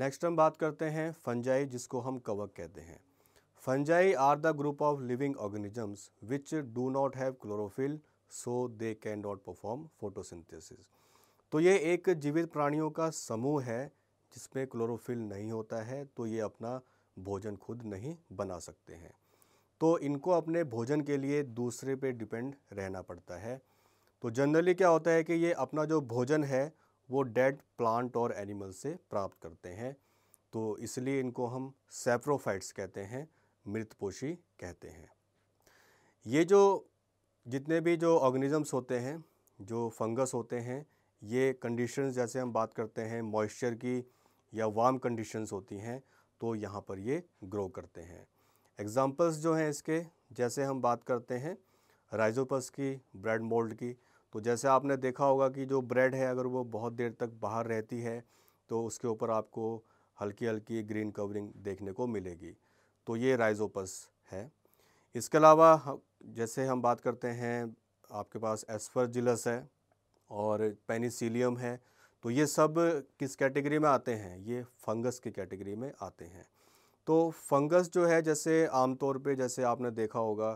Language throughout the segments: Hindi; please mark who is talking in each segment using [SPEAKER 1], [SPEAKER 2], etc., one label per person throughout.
[SPEAKER 1] नेक्स्ट हम बात करते हैं फंजाई जिसको हम कवक कहते हैं fungi are the group of living organisms which do not have chlorophyll so they can not perform photosynthesis तो ये एक जीवित प्राणियों का समूह है जिसमें क्लोरोफिल नहीं होता है तो ये अपना भोजन खुद नहीं बना सकते हैं तो इनको अपने भोजन के लिए दूसरे पे डिपेंड रहना पड़ता है तो जनरली क्या होता है कि ये अपना जो भोजन है वो डेड प्लांट और एनिमल से प्राप्त करते हैं तो इसलिए इनको हम सेप्रोफाइट्स कहते हैं मृतपोशी कहते हैं ये जो जितने भी जो ऑर्गेनिजम्स होते हैं जो फंगस होते हैं ये कंडीशंस जैसे हम बात करते हैं मॉइस्चर की या वार्म कंडीशंस होती हैं तो यहाँ पर ये ग्रो करते हैं एग्ज़ाम्पल्स जो हैं इसके जैसे हम बात करते हैं राइजोपस की ब्रेड मोल्ड की तो जैसे आपने देखा होगा कि जो ब्रेड है अगर वो बहुत देर तक बाहर रहती है तो उसके ऊपर आपको हल्की हल्की ग्रीन कवरिंग देखने को मिलेगी तो ये राइजोपस है इसके अलावा जैसे हम बात करते हैं आपके पास एस्फरजिलस है और पेनिसिलियम है तो ये सब किस कैटेगरी में आते हैं ये फंगस की कैटेगरी में आते हैं तो फंगस जो है जैसे आमतौर पे जैसे आपने देखा होगा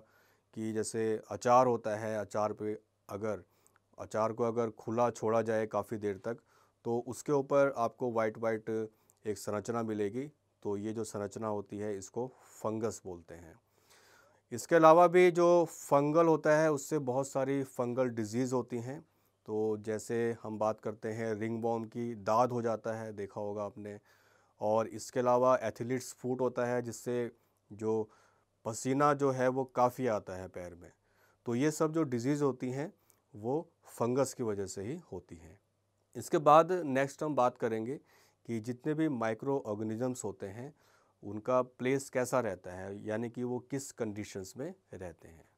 [SPEAKER 1] कि जैसे अचार होता है अचार पे अगर अचार को अगर खुला छोड़ा जाए काफ़ी देर तक तो उसके ऊपर आपको वाइट वाइट एक संरचना मिलेगी तो ये जो संरचना होती है इसको फंगस बोलते हैं इसके अलावा भी जो फंगल होता है उससे बहुत सारी फंगल डिजीज़ होती हैं तो जैसे हम बात करते हैं रिंग बॉम की दाद हो जाता है देखा होगा आपने और इसके अलावा एथलीट्स फूट होता है जिससे जो पसीना जो है वो काफ़ी आता है पैर में तो ये सब जो डिजीज़ होती हैं वो फंगस की वजह से ही होती हैं इसके बाद नेक्स्ट हम बात करेंगे कि जितने भी माइक्रो ऑर्गेनिजम्स होते हैं उनका प्लेस कैसा रहता है यानी कि वो किस कंडीशंस में रहते हैं